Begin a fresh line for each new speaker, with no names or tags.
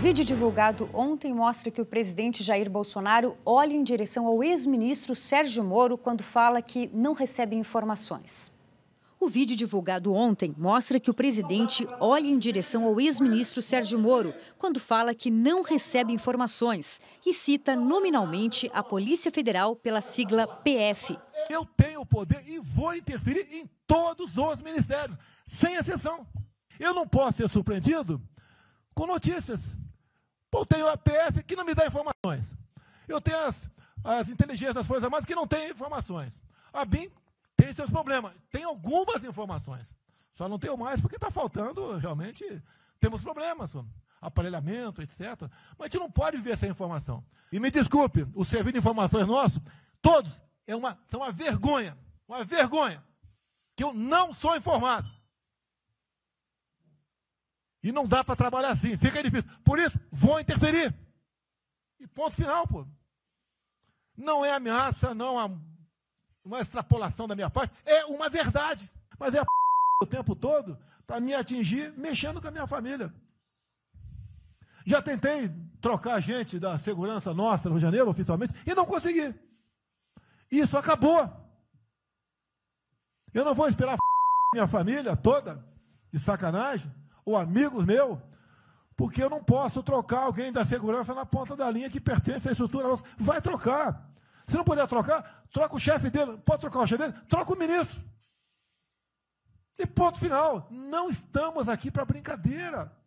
Vídeo divulgado ontem mostra que o presidente Jair Bolsonaro olha em direção ao ex-ministro Sérgio Moro quando fala que não recebe informações. O vídeo divulgado ontem mostra que o presidente olha em direção ao ex-ministro Sérgio Moro quando fala que não recebe informações e cita nominalmente a Polícia Federal pela sigla PF.
Eu tenho o poder e vou interferir em todos os ministérios, sem exceção. Eu não posso ser surpreendido com notícias. Pô, tenho a PF que não me dá informações. Eu tenho as, as inteligências das Forças Armadas que não têm informações. A BIM tem seus problemas, tem algumas informações. Só não tenho mais porque está faltando, realmente, temos problemas. Aparelhamento, etc. Mas a gente não pode viver sem informação. E me desculpe, o serviço de informações nosso, todos, é uma, são uma vergonha. Uma vergonha. Que eu não sou informado. E não dá para trabalhar assim, fica difícil. Por isso, vou interferir. E ponto final, pô. Não é ameaça, não é uma extrapolação da minha parte, é uma verdade. Mas é a p... o tempo todo para me atingir mexendo com a minha família. Já tentei trocar gente da segurança nossa no Rio de Janeiro, oficialmente, e não consegui. Isso acabou. Eu não vou esperar a minha família toda de sacanagem ou amigos meus, porque eu não posso trocar alguém da segurança na ponta da linha que pertence à estrutura nossa. Vai trocar. Se não puder trocar, troca o chefe dele. Pode trocar o chefe dele? Troca o ministro. E ponto final. Não estamos aqui para brincadeira.